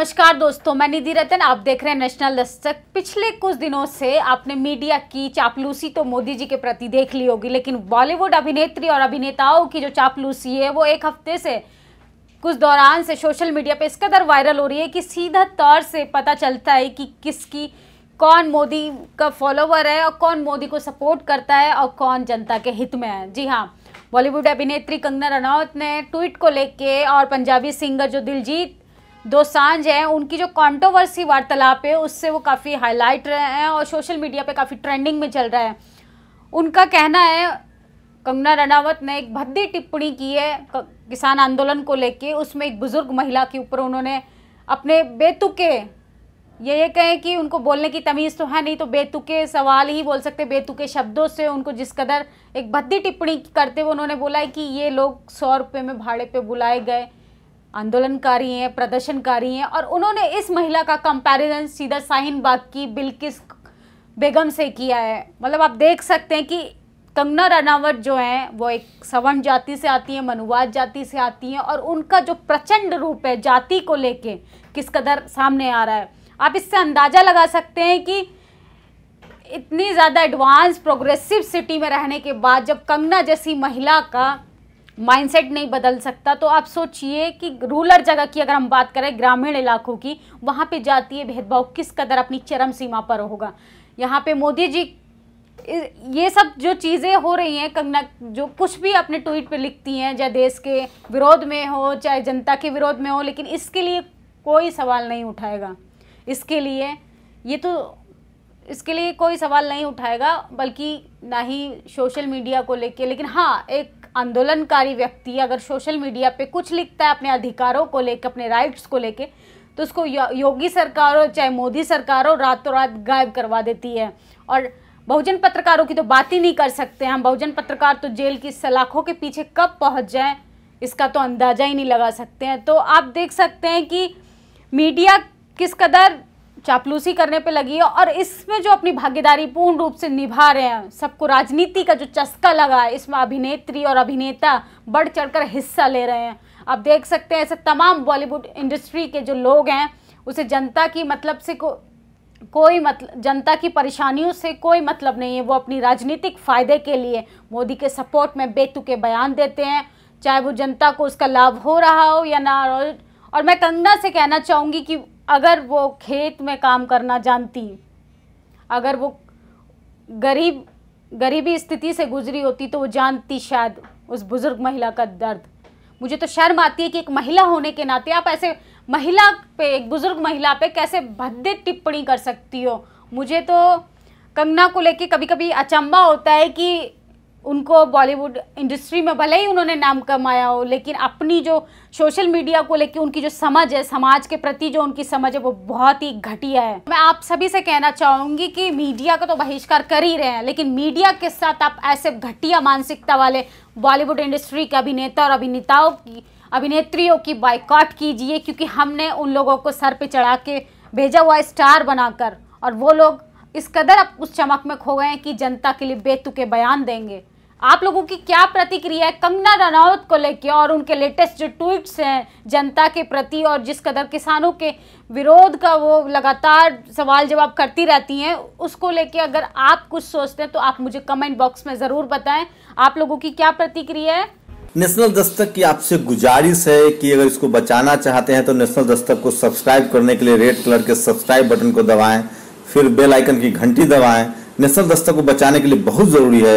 नमस्कार दोस्तों मैं निधि रतन आप देख रहे हैं नेशनल दस्तक पिछले कुछ दिनों से आपने मीडिया की चापलूसी तो मोदी जी के प्रति देख ली होगी लेकिन बॉलीवुड अभिनेत्री और अभिनेताओं की जो चापलूसी है वो एक हफ्ते से कुछ दौरान से सोशल मीडिया पे इस कदर वायरल हो रही है कि सीधा तौर से पता चलता है कि किसकी कौन मोदी का फॉलोवर है और कौन मोदी को सपोर्ट करता है और कौन जनता के हित में है जी हाँ बॉलीवुड अभिनेत्री कंगना रनौत ने ट्वीट को लेके और पंजाबी सिंगर जो दिलजीत दोसांझ हैं उनकी जो कॉन्ट्रोवर्सी वार्तालाप है उससे वो काफ़ी हाईलाइट रहे हैं और सोशल मीडिया पे काफ़ी ट्रेंडिंग में चल रहा है उनका कहना है कंगना रनावत ने एक भद्दी टिप्पणी की है किसान आंदोलन को लेके उसमें एक बुज़ुर्ग महिला के ऊपर उन्होंने अपने बेतुके ये ये कहें कि उनको बोलने की तमीज़ तो है नहीं तो बेतुके सवाल ही बोल सकते बेतुके शब्दों से उनको जिस कदर एक भद्दी टिप्पणी करते हुए उन्होंने बोला है कि ये लोग सौ रुपये में भाड़े पे बुलाए गए आंदोलनकारी हैं प्रदर्शनकारी हैं और उन्होंने इस महिला का कंपैरिजन सीधा साहिन बाग की बिल्किस बेगम से किया है मतलब आप देख सकते हैं कि कंगना रनावत जो हैं वो एक सवर्ण जाति से आती हैं मनुवाद जाति से आती हैं और उनका जो प्रचंड रूप है जाति को लेके किस कदर सामने आ रहा है आप इससे अंदाज़ा लगा सकते हैं कि इतनी ज़्यादा एडवांस प्रोग्रेसिव सिटी में रहने के बाद जब कंगना जैसी महिला का माइंडसेट नहीं बदल सकता तो आप सोचिए कि रूरल जगह की अगर हम बात करें ग्रामीण इलाकों की वहाँ पे जातीय भेदभाव किस कदर अपनी चरम सीमा पर होगा यहाँ पे मोदी जी ये सब जो चीज़ें हो रही हैं कंगना जो कुछ भी अपने ट्वीट पे लिखती हैं चाहे देश के विरोध में हो चाहे जनता के विरोध में हो लेकिन इसके लिए कोई सवाल नहीं उठाएगा इसके लिए ये तो इसके लिए कोई सवाल नहीं उठाएगा बल्कि ना ही सोशल मीडिया को लेके लेकिन हाँ एक आंदोलनकारी व्यक्ति अगर सोशल मीडिया पे कुछ लिखता है अपने अधिकारों को लेकर अपने राइट्स को लेके तो उसको योगी सरकार हो चाहे मोदी सरकार हो रातों रात गायब करवा देती है और बहुजन पत्रकारों की तो बात ही नहीं कर सकते हम बहुजन पत्रकार तो जेल की सलाखों के पीछे कब पहुंच जाएं इसका तो अंदाजा ही नहीं लगा सकते हैं तो आप देख सकते हैं कि मीडिया किस कदर चापलूसी करने पे लगी है और इसमें जो अपनी भागीदारी पूर्ण रूप से निभा रहे हैं सबको राजनीति का जो चस्का लगा है इसमें अभिनेत्री और अभिनेता बढ़ चढ़कर हिस्सा ले रहे हैं आप देख सकते हैं ऐसे तमाम बॉलीवुड इंडस्ट्री के जो लोग हैं उसे जनता की मतलब से को कोई मतलब जनता की परेशानियों से कोई मतलब नहीं है वो अपनी राजनीतिक फ़ायदे के लिए मोदी के सपोर्ट में बेतुके बयान देते हैं चाहे वो जनता को उसका लाभ हो रहा हो या ना और मैं कंगना से कहना चाहूँगी कि अगर वो खेत में काम करना जानती अगर वो गरीब गरीबी स्थिति से गुजरी होती तो वो जानती शायद उस बुज़ुर्ग महिला का दर्द मुझे तो शर्म आती है कि एक महिला होने के नाते आप ऐसे महिला पे एक बुज़ुर्ग महिला पे कैसे भद्दे टिप्पणी कर सकती हो मुझे तो कंगना को लेके कभी कभी अचंबा होता है कि उनको बॉलीवुड इंडस्ट्री में भले ही उन्होंने नाम कमाया हो लेकिन अपनी जो सोशल मीडिया को लेकर उनकी जो समझ है समाज के प्रति जो उनकी समझ है वो बहुत ही घटिया है मैं आप सभी से कहना चाहूँगी कि मीडिया का तो बहिष्कार कर ही रहे हैं लेकिन मीडिया के साथ आप ऐसे घटिया मानसिकता वाले बॉलीवुड इंडस्ट्री के अभिनेता और अभिनेताओं की अभिनेत्रियों की बाइकॉट कीजिए क्योंकि हमने उन लोगों को सर पर चढ़ा के भेजा हुआ स्टार बनाकर और वो लोग इस कदर अब उस चमक में खो गए हैं कि जनता के लिए बेतुके बयान देंगे आप लोगों की क्या प्रतिक्रिया है कंगना रनौत को लेकर और उनके लेटेस्ट जो ट्वीट्स हैं जनता के प्रति और जिस कदर किसानों के विरोध का वो लगातार सवाल जवाब करती रहती हैं उसको लेके अगर आप कुछ सोचते हैं तो आप मुझे कमेंट बॉक्स में ज़रूर बताएं आप लोगों की क्या प्रतिक्रिया है नेशनल दस्तक की आपसे गुजारिश है कि अगर इसको बचाना चाहते हैं तो नेशनल दस्तक को सब्सक्राइब करने के लिए रेड कलर के सब्सक्राइब बटन को दबाएं फिर बेल आइकन की घंटी दबाएं नेशनल दस्तक को बचाने के लिए बहुत ज़रूरी है